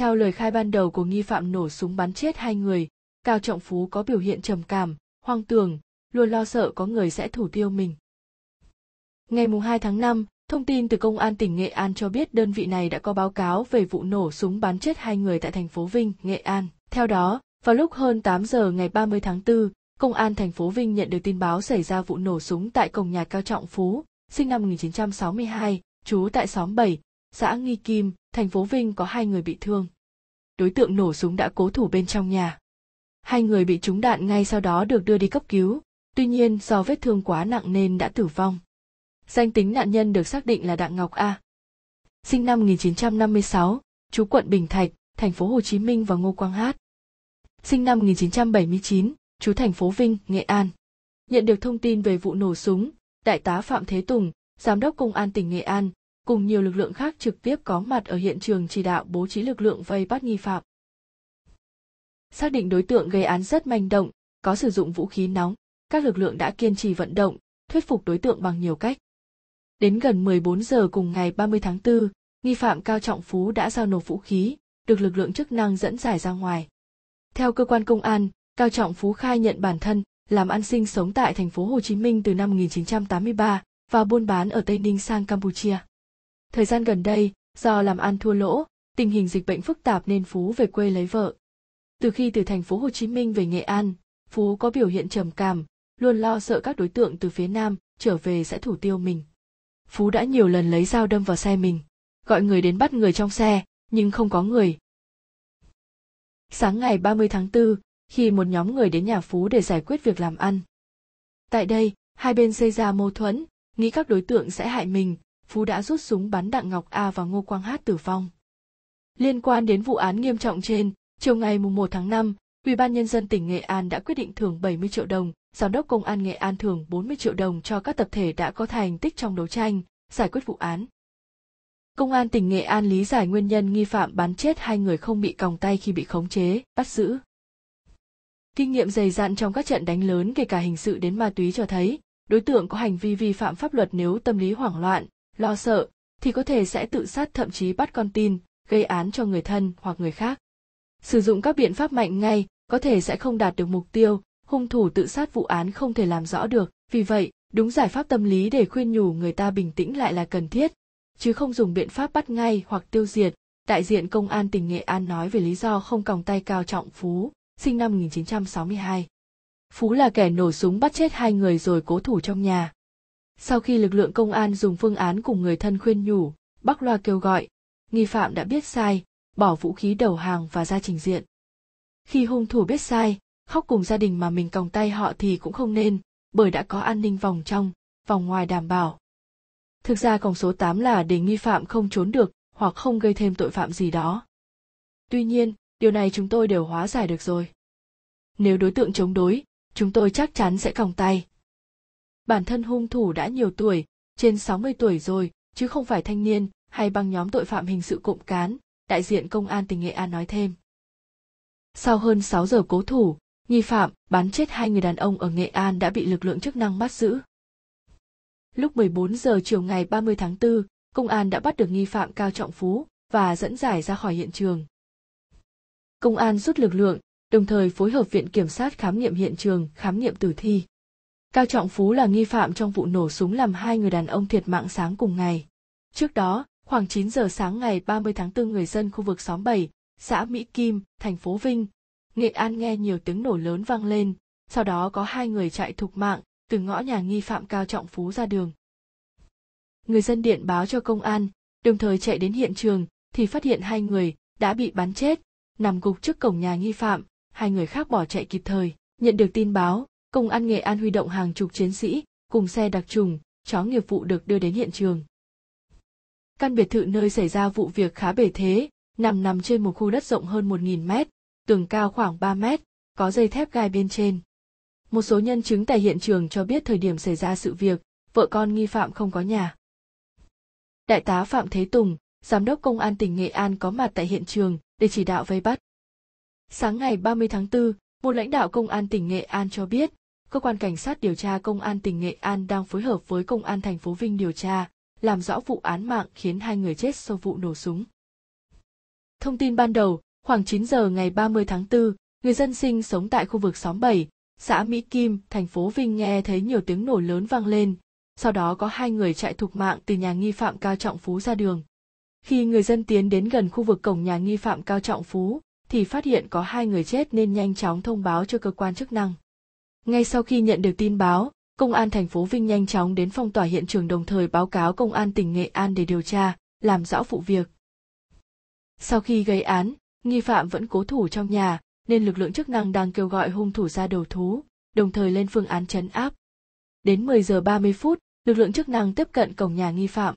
Theo lời khai ban đầu của nghi phạm nổ súng bắn chết hai người, Cao Trọng Phú có biểu hiện trầm cảm, hoang tưởng, luôn lo sợ có người sẽ thủ tiêu mình. Ngày 2 tháng 5, thông tin từ Công an tỉnh Nghệ An cho biết đơn vị này đã có báo cáo về vụ nổ súng bắn chết hai người tại thành phố Vinh, Nghệ An. Theo đó, vào lúc hơn 8 giờ ngày 30 tháng 4, Công an thành phố Vinh nhận được tin báo xảy ra vụ nổ súng tại cổng nhà Cao Trọng Phú, sinh năm 1962, trú tại xóm 7, xã Nghi Kim, thành phố Vinh có hai người bị thương. Đối tượng nổ súng đã cố thủ bên trong nhà. Hai người bị trúng đạn ngay sau đó được đưa đi cấp cứu, tuy nhiên do vết thương quá nặng nên đã tử vong. Danh tính nạn nhân được xác định là Đặng Ngọc A. Sinh năm 1956, chú quận Bình Thạch, thành phố Hồ Chí Minh và Ngô Quang Hát. Sinh năm 1979, chú thành phố Vinh, Nghệ An. Nhận được thông tin về vụ nổ súng, Đại tá Phạm Thế Tùng, Giám đốc Công an tỉnh Nghệ An, cùng nhiều lực lượng khác trực tiếp có mặt ở hiện trường chỉ đạo bố trí lực lượng vây bắt nghi phạm. Xác định đối tượng gây án rất manh động, có sử dụng vũ khí nóng, các lực lượng đã kiên trì vận động, thuyết phục đối tượng bằng nhiều cách. Đến gần 14 giờ cùng ngày 30 tháng 4, nghi phạm Cao Trọng Phú đã giao nộp vũ khí, được lực lượng chức năng dẫn giải ra ngoài. Theo cơ quan công an, Cao Trọng Phú khai nhận bản thân làm ăn sinh sống tại thành phố Hồ Chí Minh từ năm 1983 và buôn bán ở Tây Ninh sang Campuchia thời gian gần đây do làm ăn thua lỗ tình hình dịch bệnh phức tạp nên phú về quê lấy vợ từ khi từ thành phố hồ chí minh về nghệ an phú có biểu hiện trầm cảm luôn lo sợ các đối tượng từ phía nam trở về sẽ thủ tiêu mình phú đã nhiều lần lấy dao đâm vào xe mình gọi người đến bắt người trong xe nhưng không có người sáng ngày 30 tháng 4, khi một nhóm người đến nhà Phú để giải quyết việc làm ăn. Tại đây, hai bên xây ra mâu thuẫn, nghĩ các đối tượng sẽ hại mình, Phú đã rút súng bắn Đặng Ngọc A và Ngô Quang Hát tử vong. Liên quan đến vụ án nghiêm trọng trên, chiều ngày 1 tháng 5, Ủy ban nhân dân tỉnh Nghệ An đã quyết định thưởng 70 triệu đồng, giám đốc công an Nghệ An thưởng 40 triệu đồng cho các tập thể đã có thành tích trong đấu tranh, giải quyết vụ án. Công an tỉnh Nghệ An lý giải nguyên nhân nghi phạm bắn chết hai người không bị còng tay khi bị khống chế, bắt giữ. Kinh nghiệm dày dặn trong các trận đánh lớn kể cả hình sự đến ma túy cho thấy, đối tượng có hành vi vi phạm pháp luật nếu tâm lý hoảng loạn, lo sợ thì có thể sẽ tự sát thậm chí bắt con tin gây án cho người thân hoặc người khác sử dụng các biện pháp mạnh ngay có thể sẽ không đạt được mục tiêu hung thủ tự sát vụ án không thể làm rõ được vì vậy đúng giải pháp tâm lý để khuyên nhủ người ta bình tĩnh lại là cần thiết chứ không dùng biện pháp bắt ngay hoặc tiêu diệt đại diện công an tỉnh Nghệ An nói về lý do không còng tay Cao Trọng Phú, sinh năm 1962. Phú là kẻ nổ súng bắt chết hai người rồi cố thủ trong nhà. Sau khi lực lượng công an dùng phương án cùng người thân khuyên nhủ, Bắc Loa kêu gọi, nghi phạm đã biết sai, bỏ vũ khí đầu hàng và ra trình diện. Khi hung thủ biết sai, khóc cùng gia đình mà mình còng tay họ thì cũng không nên, bởi đã có an ninh vòng trong, vòng ngoài đảm bảo. Thực ra còng số 8 là để nghi phạm không trốn được hoặc không gây thêm tội phạm gì đó. Tuy nhiên, điều này chúng tôi đều hóa giải được rồi. Nếu đối tượng chống đối, chúng tôi chắc chắn sẽ còng tay bản thân hung thủ đã nhiều tuổi, trên 60 tuổi rồi, chứ không phải thanh niên hay băng nhóm tội phạm hình sự cộng cán, đại diện công an tỉnh Nghệ An nói thêm. Sau hơn 6 giờ cố thủ, nghi phạm bắn chết hai người đàn ông ở Nghệ An đã bị lực lượng chức năng bắt giữ. Lúc 14 giờ chiều ngày 30 tháng 4, công an đã bắt được nghi phạm Cao Trọng Phú và dẫn giải ra khỏi hiện trường. Công an rút lực lượng, đồng thời phối hợp viện kiểm sát khám nghiệm hiện trường, khám nghiệm tử thi. Cao Trọng Phú là nghi phạm trong vụ nổ súng làm hai người đàn ông thiệt mạng sáng cùng ngày. Trước đó, khoảng 9 giờ sáng ngày 30 tháng 4 người dân khu vực xóm 7, xã Mỹ Kim, thành phố Vinh, Nghệ An nghe nhiều tiếng nổ lớn vang lên, sau đó có hai người chạy thục mạng từ ngõ nhà nghi phạm Cao Trọng Phú ra đường. Người dân điện báo cho công an, đồng thời chạy đến hiện trường thì phát hiện hai người đã bị bắn chết, nằm gục trước cổng nhà nghi phạm, hai người khác bỏ chạy kịp thời. Nhận được tin báo, Công an Nghệ An huy động hàng chục chiến sĩ, cùng xe đặc trùng, chó nghiệp vụ được đưa đến hiện trường. Căn biệt thự nơi xảy ra vụ việc khá bể thế, nằm nằm trên một khu đất rộng hơn 1.000 mét, tường cao khoảng ba mét, có dây thép gai bên trên. Một số nhân chứng tại hiện trường cho biết thời điểm xảy ra sự việc, vợ con nghi phạm không có nhà. Đại tá Phạm Thế Tùng, Giám đốc Công an tỉnh Nghệ An có mặt tại hiện trường để chỉ đạo vây bắt. Sáng ngày 30 tháng 4, một lãnh đạo Công an tỉnh Nghệ An cho biết cơ quan cảnh sát điều tra công an tỉnh Nghệ An đang phối hợp với công an thành phố Vinh điều tra, làm rõ vụ án mạng khiến hai người chết sau vụ nổ súng. Thông tin ban đầu, khoảng 9 giờ ngày 30 tháng 4, người dân sinh sống tại khu vực xóm 7, xã Mỹ Kim, thành phố Vinh nghe thấy nhiều tiếng nổ lớn vang lên, sau đó có hai người chạy thục mạng từ nhà nghi phạm Cao Trọng Phú ra đường. Khi người dân tiến đến gần khu vực cổng nhà nghi phạm Cao Trọng Phú, thì phát hiện có hai người chết nên nhanh chóng thông báo cho cơ quan chức năng. Ngay sau khi nhận được tin báo, công an thành phố Vinh nhanh chóng đến phong tỏa hiện trường đồng thời báo cáo công an tỉnh Nghệ An để điều tra, làm rõ vụ việc. Sau khi gây án, nghi phạm vẫn cố thủ trong nhà, nên lực lượng chức năng đang kêu gọi hung thủ ra đầu thú, đồng thời lên phương án chấn áp. Đến 10 giờ 30 phút, lực lượng chức năng tiếp cận cổng nhà nghi phạm,